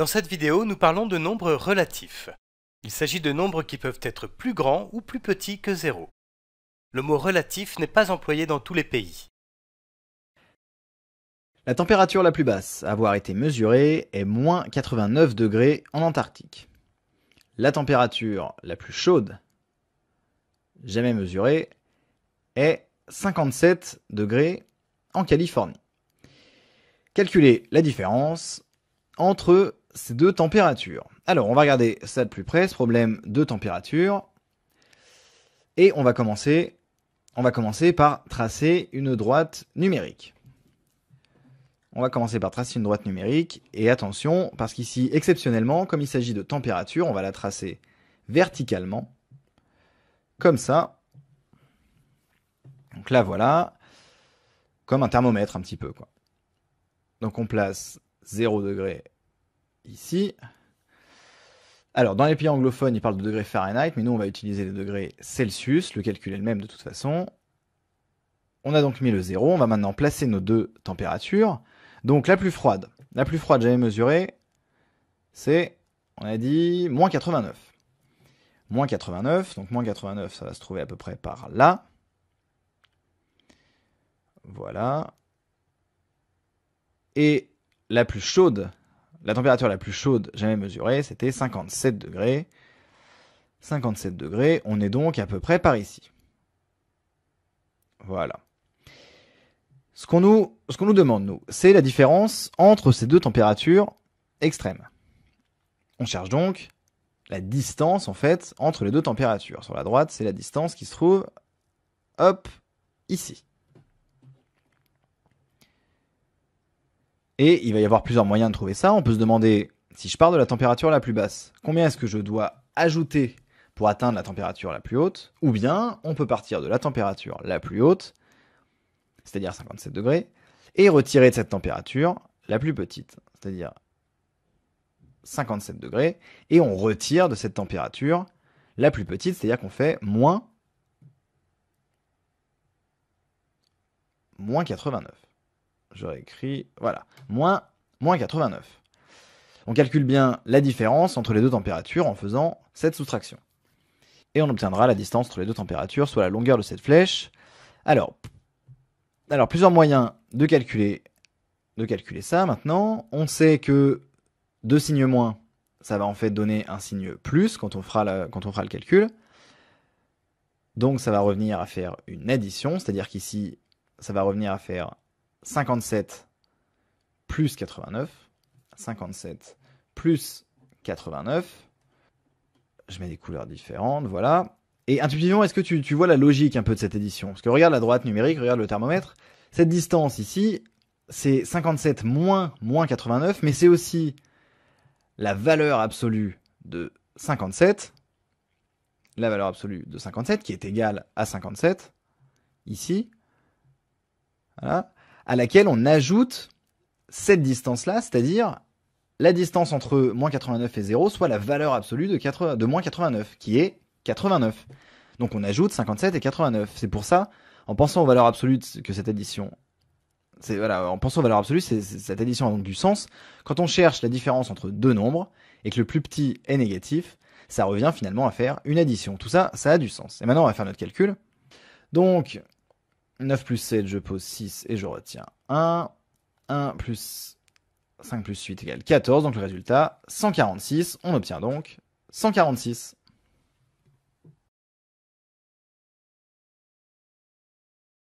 Dans cette vidéo, nous parlons de nombres relatifs. Il s'agit de nombres qui peuvent être plus grands ou plus petits que zéro. Le mot relatif n'est pas employé dans tous les pays. La température la plus basse à avoir été mesurée est moins 89 degrés en Antarctique. La température la plus chaude jamais mesurée est 57 degrés en Californie. Calculez la différence entre c'est de température. Alors, on va regarder ça de plus près, ce problème de température. Et on va commencer, on va commencer par tracer une droite numérique. On va commencer par tracer une droite numérique. Et attention, parce qu'ici, exceptionnellement, comme il s'agit de température, on va la tracer verticalement. Comme ça. Donc là, voilà. Comme un thermomètre, un petit peu. Quoi. Donc on place 0 degré ici. Alors, dans les pays anglophones, ils parlent de degrés Fahrenheit, mais nous, on va utiliser les degrés Celsius. Le calcul est le même de toute façon. On a donc mis le zéro. On va maintenant placer nos deux températures. Donc, la plus froide, la plus froide jamais mesurée, c'est, on a dit, moins 89. Moins 89, donc moins 89, ça va se trouver à peu près par là. Voilà. Et la plus chaude, la température la plus chaude jamais mesurée, c'était 57 degrés. 57 degrés, on est donc à peu près par ici. Voilà. Ce qu'on nous, demande, nous, c'est la différence entre ces deux températures extrêmes. On cherche donc la distance, en fait, entre les deux températures. Sur la droite, c'est la distance qui se trouve, hop, ici. Et il va y avoir plusieurs moyens de trouver ça. On peut se demander, si je pars de la température la plus basse, combien est-ce que je dois ajouter pour atteindre la température la plus haute Ou bien, on peut partir de la température la plus haute, c'est-à-dire 57 degrés, et retirer de cette température la plus petite, c'est-à-dire 57 degrés, et on retire de cette température la plus petite, c'est-à-dire qu'on fait moins, moins 89. J'aurais écrit... voilà, moins, 89. On calcule bien la différence entre les deux températures en faisant cette soustraction. Et on obtiendra la distance entre les deux températures, soit la longueur de cette flèche. Alors, alors plusieurs moyens de calculer, de calculer ça maintenant. On sait que deux signes moins, ça va en fait donner un signe plus quand on fera, quand on fera le calcul. Donc ça va revenir à faire une addition, c'est-à-dire qu'ici, ça va revenir à faire 57 plus 89. 57 plus 89. Je mets des couleurs différentes, voilà. Et intuitivement, est-ce que tu, vois la logique un peu de cette édition Parce que regarde la droite numérique, regarde le thermomètre. Cette distance ici, c'est 57 moins, moins 89, mais c'est aussi la valeur absolue de 57, la valeur absolue de 57, qui est égale à 57, ici. Voilà à laquelle on ajoute cette distance-là, c'est-à-dire la distance entre moins 89 et 0, soit la valeur absolue de, moins 89, qui est 89. Donc on ajoute 57 et 89. C'est pour ça, en pensant aux valeurs absolues que cette addition, voilà, en pensant aux valeurs absolues, cette addition a donc du sens. Quand on cherche la différence entre deux nombres et que le plus petit est négatif, ça revient finalement à faire une addition. Tout ça, ça a du sens. Et maintenant, on va faire notre calcul. Donc 9 plus 7, je pose 6 et je retiens 1. 1 plus 5 plus 8 égale 14, donc le résultat 146. On obtient donc 146.